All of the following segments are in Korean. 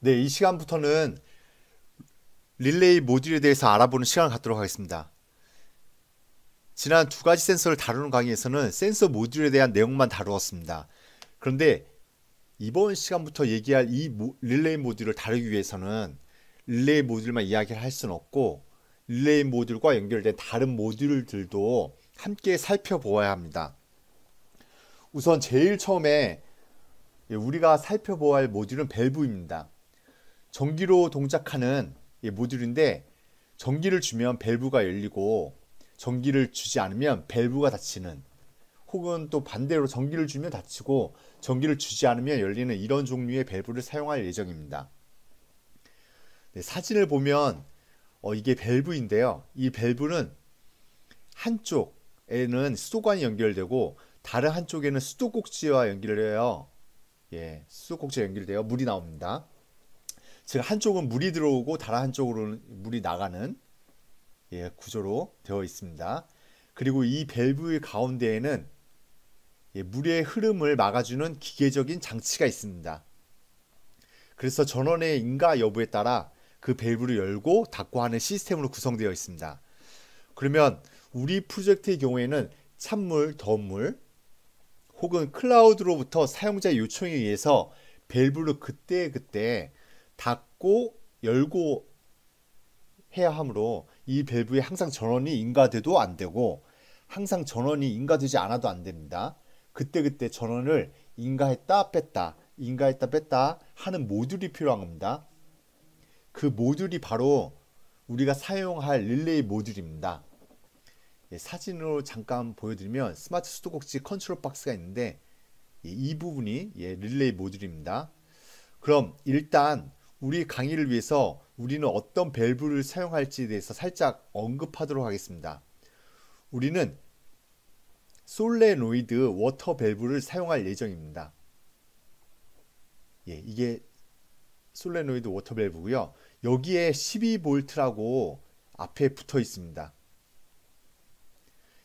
네, 이 시간부터는 릴레이 모듈에 대해서 알아보는 시간을 갖도록 하겠습니다. 지난 두 가지 센서를 다루는 강의에서는 센서 모듈에 대한 내용만 다루었습니다. 그런데 이번 시간부터 얘기할 이 모, 릴레이 모듈을 다루기 위해서는 릴레이 모듈만 이야기를 할 수는 없고 릴레이 모듈과 연결된 다른 모듈들도 함께 살펴보아야 합니다. 우선 제일 처음에 우리가 살펴보아야 할 모듈은 밸브입니다. 전기로 동작하는 모듈인데 전기를 주면 밸브가 열리고 전기를 주지 않으면 밸브가 닫히는 혹은 또 반대로 전기를 주면 닫히고 전기를 주지 않으면 열리는 이런 종류의 밸브를 사용할 예정입니다. 네, 사진을 보면 어, 이게 밸브인데요. 이 밸브는 한쪽에는 수도관이 연결되고 다른 한쪽에는 수도꼭지와 연결되어 예, 수도꼭지와 연결되어 물이 나옵니다. 즉 한쪽은 물이 들어오고 다른 한쪽으로는 물이 나가는 예, 구조로 되어 있습니다. 그리고 이 밸브의 가운데에는 예, 물의 흐름을 막아주는 기계적인 장치가 있습니다. 그래서 전원의 인가 여부에 따라 그 밸브를 열고 닫고 하는 시스템으로 구성되어 있습니다. 그러면 우리 프로젝트의 경우에는 찬물, 더운물 혹은 클라우드로부터 사용자 요청에 의해서 밸브를 그때그때 그때 닫고 열고 해야 하므로 이 밸브에 항상 전원이 인가돼도 안 되고 항상 전원이 인가되지 않아도 안 됩니다. 그때그때 전원을 인가했다 뺐다 인가했다 뺐다 하는 모듈이 필요한 겁니다. 그 모듈이 바로 우리가 사용할 릴레이 모듈입니다. 예, 사진으로 잠깐 보여드리면 스마트 수도꼭지 컨트롤 박스가 있는데 예, 이 부분이 예, 릴레이 모듈입니다. 그럼 일단 우리 강의를 위해서 우리는 어떤 밸브를 사용할지에 대해서 살짝 언급하도록 하겠습니다. 우리는 솔레노이드 워터 밸브를 사용할 예정입니다. 예, 이게 솔레노이드 워터 밸브고요. 여기에 12V라고 앞에 붙어 있습니다.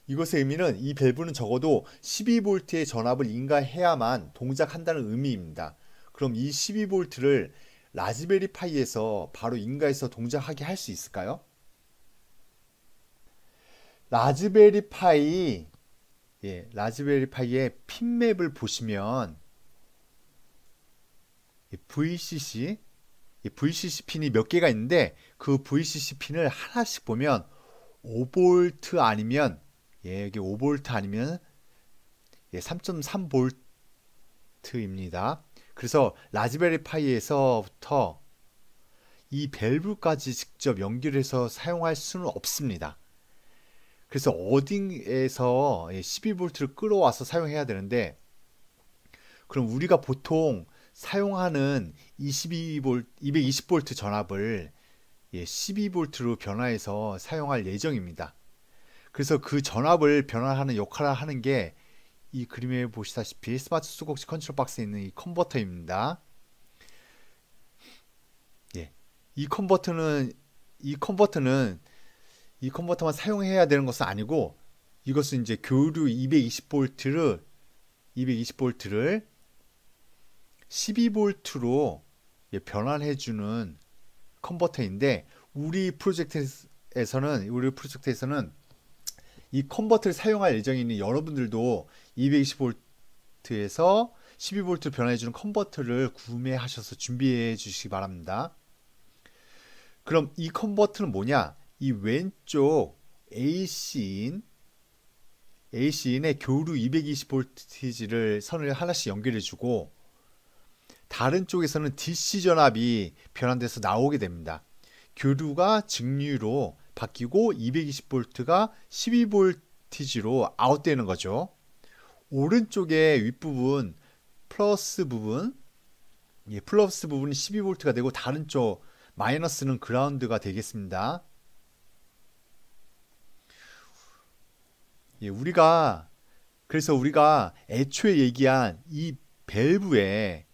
이것의 의미는 이 밸브는 적어도 12V의 전압을 인가해야만 동작한다는 의미입니다. 그럼 이 12V를 라즈베리 파이에서 바로 인가에서 동작하게 할 수 있을까요? 라즈베리 파이 예, 라즈베리 파이의 핀맵을 보시면 VCC VCC 핀이 몇 개가 있는데 그 VCC 핀을 하나씩 보면 5V 아니면 예, 여기 5V 아니면 예, 3.3V입니다. 그래서 라즈베리 파이에서부터 이 밸브까지 직접 연결해서 사용할 수는 없습니다. 그래서 어딩에서 12V를 예, 끌어와서 사용해야 되는데 그럼 우리가 보통 사용하는 22V, 220V 전압을 12V로 예, 변화해서 사용할 예정입니다. 그래서 그 전압을 변화하는 역할을 하는 게이 그림에 보시다시피 스마트 수곡식 컨트롤 박스에 있는 이 컨버터입니다. 예. 이 컨버터는 이 컨버터는 이 컨버터만 사용해야 되는 것은 아니고 이것은 이제 교류 220V를 220V를 12V로 예, 변환해 주는 컨버터인데 우리 프로젝트에서는 우리 프로젝트에서는 이 컨버터를 사용할 예정이 있는 여러분들도 220V에서 1 2 v 변화해주는 컨버터를 구매하셔서 준비해 주시기 바랍니다. 그럼 이 컨버터는 뭐냐? 이 왼쪽 AC인 AC인의 교류 220V를 선을 하나씩 연결해 주고 다른 쪽에서는 DC 전압이 변환돼서 나오게 됩니다. 교류가 증류로 바뀌고 220V가 12V로 아웃되는 거죠. 오른쪽의 윗부분 플러스 부분 예, 플러스 부분은 12V가 되고 다른 쪽 마이너스는 그라운드가 되겠습니다. 예, 우리가 그래서 우리가 애초에 얘기한 이 밸브에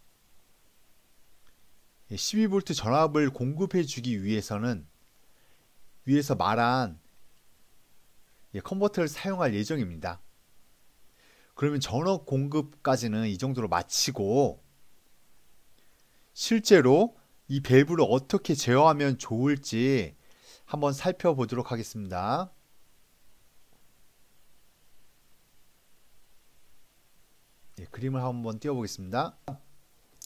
12V 전압을 공급해 주기 위해서는 위에서 말한 컨버터를 사용할 예정입니다. 그러면 전업 공급까지는 이 정도로 마치고 실제로 이 밸브를 어떻게 제어하면 좋을지 한번 살펴보도록 하겠습니다. 예, 그림을 한번 띄워보겠습니다.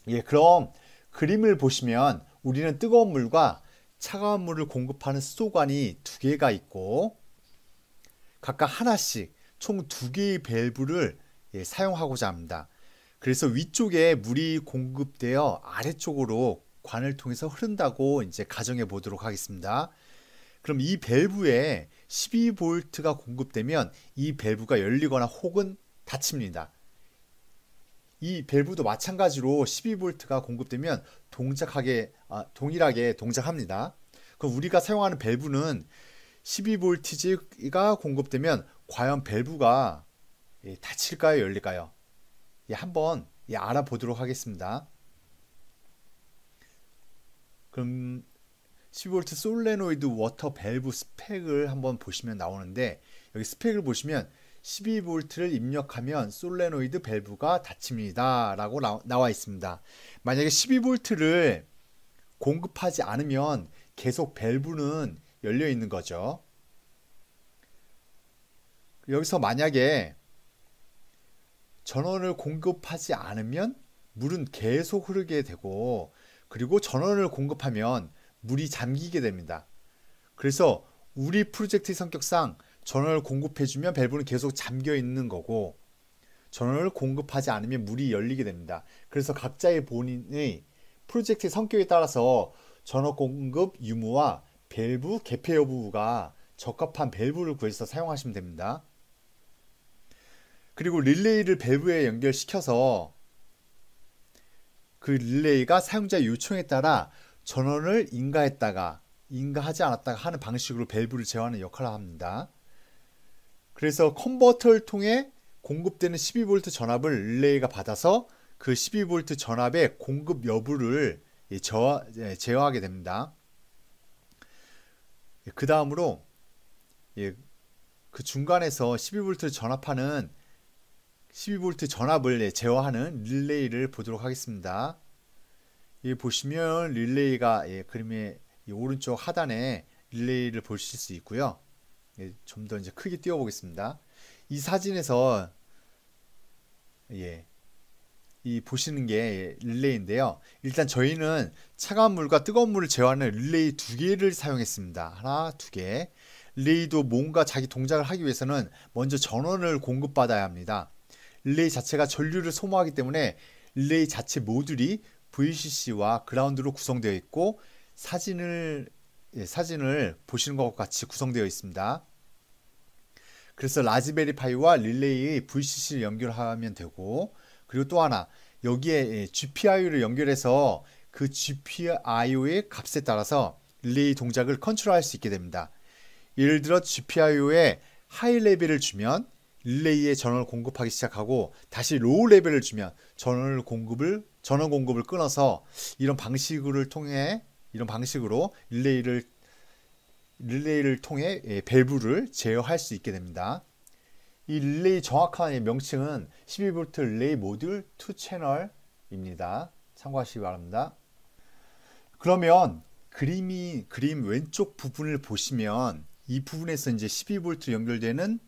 예, 그럼 그림을 보시면 우리는 뜨거운 물과 차가운 물을 공급하는 수도관이 두 개가 있고 각각 하나씩 총 두 개의 밸브를 예, 사용하고자 합니다. 그래서 위쪽에 물이 공급되어 아래쪽으로 관을 통해서 흐른다고 이제 가정해 보도록 하겠습니다. 그럼 이 밸브에 12V가 공급되면 이 밸브가 열리거나 혹은 닫힙니다. 이 밸브도 마찬가지로 12V가 공급되면 동작하게 아, 동일하게 동작합니다. 그럼 우리가 사용하는 밸브는 12V가 공급되면 과연 밸브가 예, 닫힐까요, 열릴까요? 예, 한번 예, 알아보도록 하겠습니다. 그럼 12V 솔레노이드 워터 밸브 스펙을 한번 보시면 나오는데 여기 스펙을 보시면 12V를 입력하면 솔레노이드 밸브가 닫힙니다. 라고 나와 있습니다. 만약에 12V를 공급하지 않으면 계속 밸브는 열려 있는 거죠. 여기서 만약에 전원을 공급하지 않으면 물은 계속 흐르게 되고 그리고 전원을 공급하면 물이 잠기게 됩니다. 그래서 우리 프로젝트 의 성격상 전원을 공급해주면 밸브는 계속 잠겨 있는 거고 전원을 공급하지 않으면 물이 열리게 됩니다. 그래서 각자의 본인의 프로젝트의 성격에 따라서 전원 공급 유무와 밸브 개폐 여부가 적합한 밸브를 구해서 사용하시면 됩니다. 그리고 릴레이를 밸브에 연결시켜서 그 릴레이가 사용자 요청에 따라 전원을 인가했다가 인가하지 않았다가 하는 방식으로 밸브를 제어하는 역할을 합니다. 그래서 컨버터를 통해 공급되는 12V 전압을 릴레이가 받아서 그 12V 전압의 공급 여부를 예, 예, 제어하게 됩니다. 예, 그 다음으로 그 중간에서 12V 전압하는 12V 전압을 제어하는 릴레이를 보도록 하겠습니다. 이 보시면 릴레이가 그림의 오른쪽 하단에 릴레이를 보실 수 있고요. 예, 좀더 이제 크게 띄워 보겠습니다. 이 사진에서 예. 이 보시는 게 예, 릴레이인데요. 일단 저희는 차가운 물과 뜨거운 물을 제어하는 릴레이 두 개를 사용했습니다. 하나, 두 개. 릴레이도 뭔가 자기 동작을 하기 위해서는 먼저 전원을 공급받아야 합니다. 릴레이 자체가 전류를 소모하기 때문에 릴레이 자체 모듈이 VCC와 그라운드로 구성되어 있고 사진을 예, 사진을 보시는 것과 같이 구성되어 있습니다. 그래서 라즈베리 파이와 릴레이의 VCC를 연결하면 되고 그리고 또 하나 여기에 GPIO를 예, 연결해서 그 GPIO의 값에 따라서 릴레이 동작을 컨트롤할 수 있게 됩니다. 예를 들어 GPIO에 하이 레벨을 주면 릴레이에 전원을 공급하기 시작하고 다시 로우 레벨을 주면 전원 공급을 전원 공급을 끊어서 이런 방식을 통해 이런 방식으로 릴레이를 릴레이를 통해 예, 밸브를 제어할 수 있게 됩니다. 이 릴레이 정확한 명칭은 12V 릴레이 모듈 2채널입니다. 참고하시기 바랍니다. 그러면 그림이 그림 왼쪽 부분을 보시면 이 부분에서 이제 12V 연결되는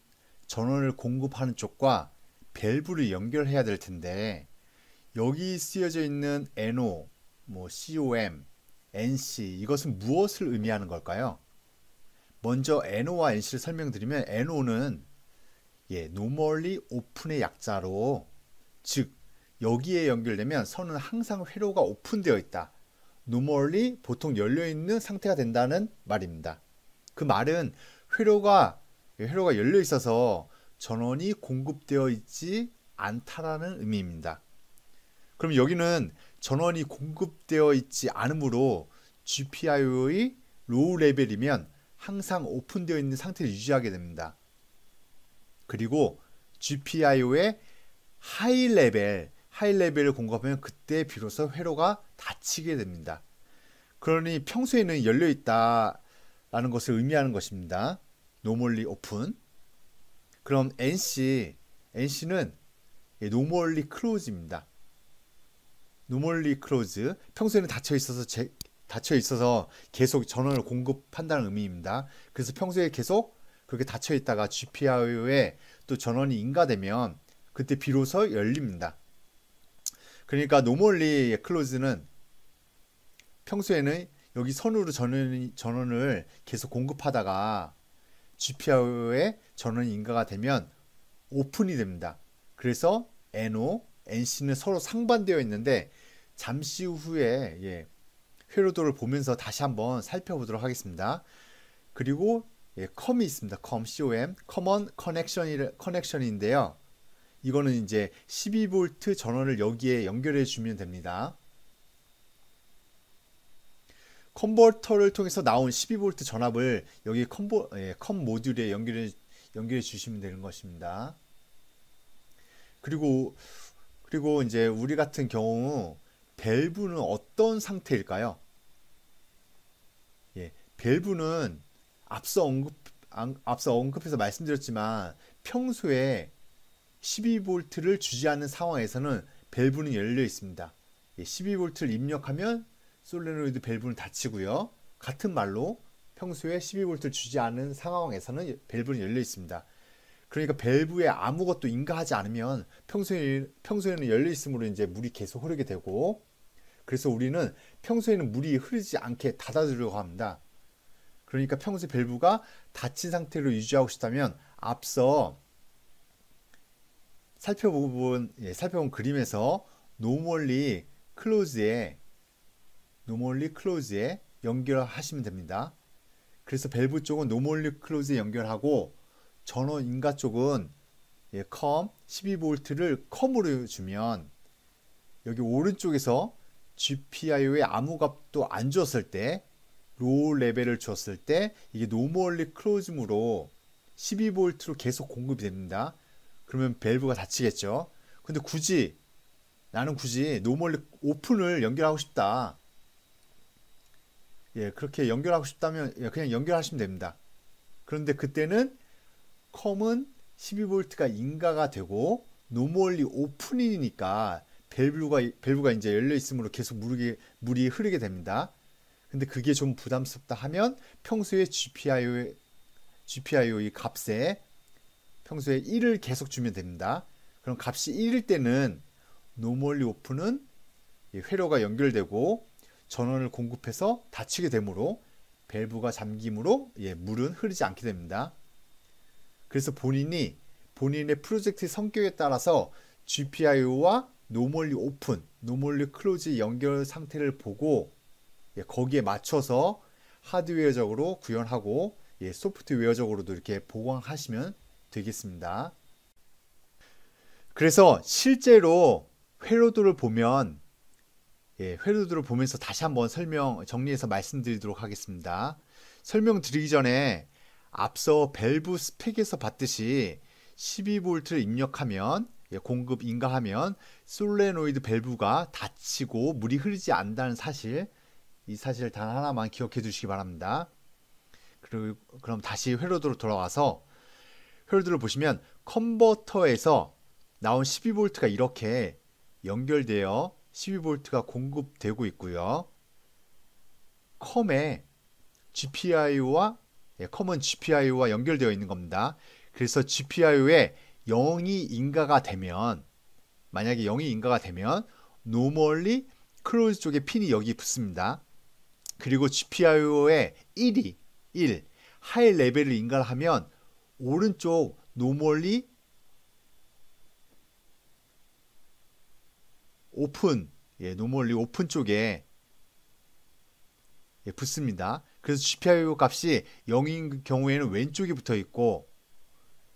전원을 공급하는 쪽과 밸브를 연결해야 될 텐데 여기 쓰여져 있는 NO, 뭐 COM, NC 이것은 무엇을 의미하는 걸까요? 먼저 NO와 NC를 설명드리면 NO는 예, normally open의 약자로 즉 여기에 연결되면 선은 항상 회로가 오픈되어 있다. normally 보통 열려 있는 상태가 된다는 말입니다. 그 말은 회로가 예, 회로가 열려 있어서 전원이 공급되어 있지 않다라는 의미입니다. 그럼 여기는 전원이 공급되어 있지 않으므로 GPIO의 로우 레벨이면 항상 오픈되어 있는 상태를 유지하게 됩니다. 그리고 GPIO의 하이 레벨, 하이 레벨을 공급하면 그때 비로소 회로가 닫히게 됩니다. 그러니 평소에는 열려 있다라는 것을 의미하는 것입니다. 노멀리 오픈. 그럼 NC, NC는 노멀리 클로즈입니다. 노멀리 클로즈 평소에는 닫혀 있어서 제, 닫혀 있어서 계속 전원을 공급한다는 의미입니다. 그래서 평소에 계속 그렇게 닫혀 있다가 GPIO에 또 전원이 인가되면 그때 비로소 열립니다. 그러니까 노멀리 클로즈는 평소에는 여기 선으로 전원, 전원을 계속 공급하다가 GPIO에 전원 인가가 되면 오픈이 됩니다. 그래서 NO, NC는 서로 상반되어 있는데 잠시 후에 예, 회로도를 보면서 다시 한번 살펴보도록 하겠습니다. 그리고 예, 컴이 있습니다. 컴, COM, 커먼 커넥션이 커넥션인데요. 이거는 이제 12V 전원을 여기에 연결해 주면 됩니다. 컨버터를 통해서 나온 12V 전압을 여기 컨버, 예, 컴 모듈에 연결해, 연결해 주시면 되는 것입니다. 그리고 그리고 이제 우리 같은 경우 밸브는 어떤 상태일까요? 예, 밸브는 앞서 언급 앞서 언급해서 말씀드렸지만 평소에 12V를 주지 않는 상황에서는 밸브는 열려 있습니다. 예, 12V를 입력하면 솔레노이드 밸브는 닫히고요. 같은 말로 평소에 12V를 주지 않은 상황에서는 밸브는 열려 있습니다. 그러니까 밸브에 아무것도 인가하지 않으면 평소에 평소에는 열려 있으므로 이제 물이 계속 흐르게 되고 그래서 우리는 평소에는 물이 흐르지 않게 닫아주려고 합니다. 그러니까 평소 에 밸브가 닫힌 상태로 유지하고 싶다면 앞서 살펴본 예, 살펴본 그림에서 노멀리 클로즈에 노멀리 클로즈에 연결하시면 됩니다. 그래서 밸브 쪽은 노멀리 클로즈에 연결하고 전원 인가 쪽은 예, 컴 12V를 컴으로 주면 여기 오른쪽에서 g p i o 의암호 값도 안 줬을 때, 롤 레벨을 줬을 때, 이게 노멀리 클로즈므로 12V로 계속 공급이 됩니다. 그러면 밸브가 닫히겠죠. 근데 굳이, 나는 굳이 노멀리 오픈을 연결하고 싶다. 예, 그렇게 연결하고 싶다면 예, 그냥 연결하시면 됩니다. 그런데 그때는 컴은 12V가 인가가 되고 노멀리 오픈이니까 밸브가 밸브가 이제 열려 있으므로 계속 물이 물이 흐르게 됩니다. 근데 그게 좀 부담스럽다 하면 평소에 GPIO의 GPIO의 값에 평소에 1을 계속 주면 됩니다. 그럼 값이 1일 때는 노멀리 오픈은 회로가 연결되고 전원을 공급해서 닫히게 되므로 밸브가 잠기므로 예, 물은 흐르지 않게 됩니다. 그래서 본인이 본인의 프로젝트 성격에 따라서 GPIO와 노멀리 오픈, 노멀리 클로즈 연결 상태를 보고 예, 거기에 맞춰서 하드웨어적으로 구현하고 예, 소프트웨어적으로도 이렇게 보강하시면 되겠습니다. 그래서 실제로 회로도를 보면 예, 회로도를 보면서 다시 한번 설명 정리해서 말씀드리도록 하겠습니다. 설명드리기 전에 앞서 밸브 스펙에서 봤듯이 12V를 입력하면 예, 공급 인가하면 솔레노이드 밸브가 닫히고 물이 흐르지 않는다는 사실 이 사실 단 하나만 기억해 주시기 바랍니다. 그리고 그럼 다시 회로도로 돌아와서 회로도를 보시면 컨버터에서 나온 12V가 이렇게 연결되어 12V가 공급되고 있고요. 컴에 GPIO와 예, 컴은 GPIO와 연결되어 있는 겁니다. 그래서 GPIO에 영이 인가가 되면 만약에 영이 인가가 되면 노멀리 클로즈 쪽에 핀이 여기 붙습니다. 그리고 g p i o 에 1이 1 하이 레벨을 인가를 하면 오른쪽 노멀리 오픈 예, 노멀리 오픈 쪽에 예, 붙습니다. 그래서 GPIO 값이 0인 경우에는 왼쪽에 붙어 있고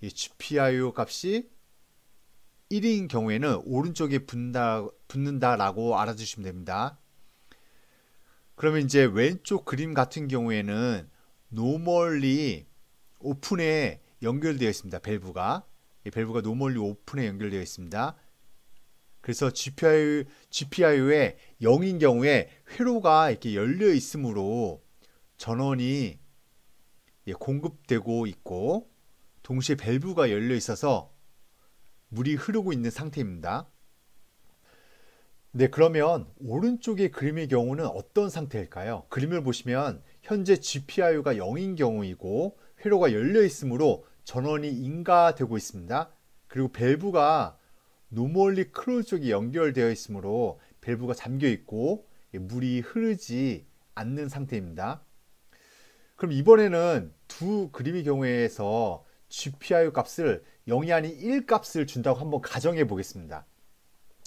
이 GPIO 값이 1인 경우에는 오른쪽에 붙는다, 붙는다라고 알아주시면 됩니다. 그러면 이제 왼쪽 그림 같은 경우에는 노멀리 오픈에 연결되어 있습니다. 밸브가 이 밸브가 노멀리 오픈에 연결되어 있습니다. 그래서 GPIO, GPIO의 0인 경우에 회로가 이렇게 열려 있으므로 전원이 공급되고 있고 동시에 밸브가 열려 있어서 물이 흐르고 있는 상태입니다. 네, 그러면 오른쪽의 그림의 경우는 어떤 상태일까요? 그림을 보시면 현재 GPIO가 0인 경우이고 회로가 열려 있으므로 전원이 인가되고 있습니다. 그리고 밸브가 노멀리 크롤 쪽이 연결되어 있으므로 밸브가 잠겨 있고 예, 물이 흐르지 않는 상태입니다. 그럼 이번에는 두 그림의 경우에서 GPIO 값을 0이 아닌 1 값을 준다고 한번 가정해 보겠습니다.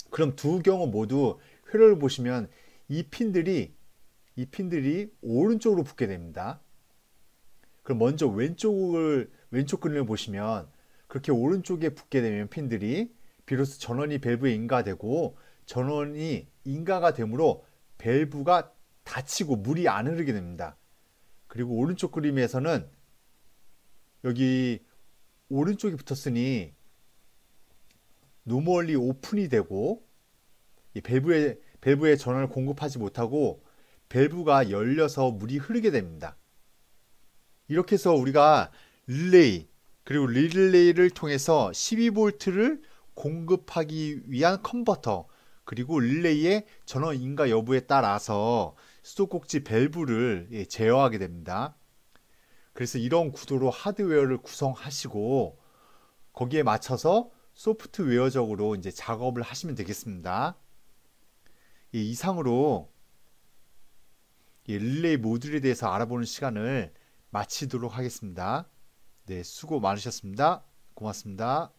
그럼 두 경우 모두 회로를 보시면 이 핀들이 이 핀들이 오른쪽으로 붙게 됩니다. 그럼 먼저 왼쪽을 왼쪽 그림을 보시면 그렇게 오른쪽에 붙게 되면 핀들이 비로소 전원이 밸브에 인가되고 전원이 인가가 되므로 밸브가 닫히고 물이 안 흐르게 됩니다. 그리고 오른쪽 그림에서는 여기 오른쪽이 붙었으니 노멀리 오픈이 되고 밸브에 밸브에 전원을 공급하지 못하고 밸브가 열려서 물이 흐르게 됩니다. 이렇게 해서 우리가 릴레이 그리고 릴레이를 통해서 12V를 공급하기 위한 컨버터 그리고 릴레이의 전원 인가 여부에 따라서 수도꼭지 밸브를 예, 제어하게 됩니다. 그래서 이런 구도로 하드웨어를 구성하시고 거기에 맞춰서 소프트웨어적으로 이제 작업을 하시면 되겠습니다. 예, 이상으로 예, 릴레이 모듈에 대해서 알아보는 시간을 마치도록 하겠습니다. 네, 수고 많으셨습니다. 고맙습니다.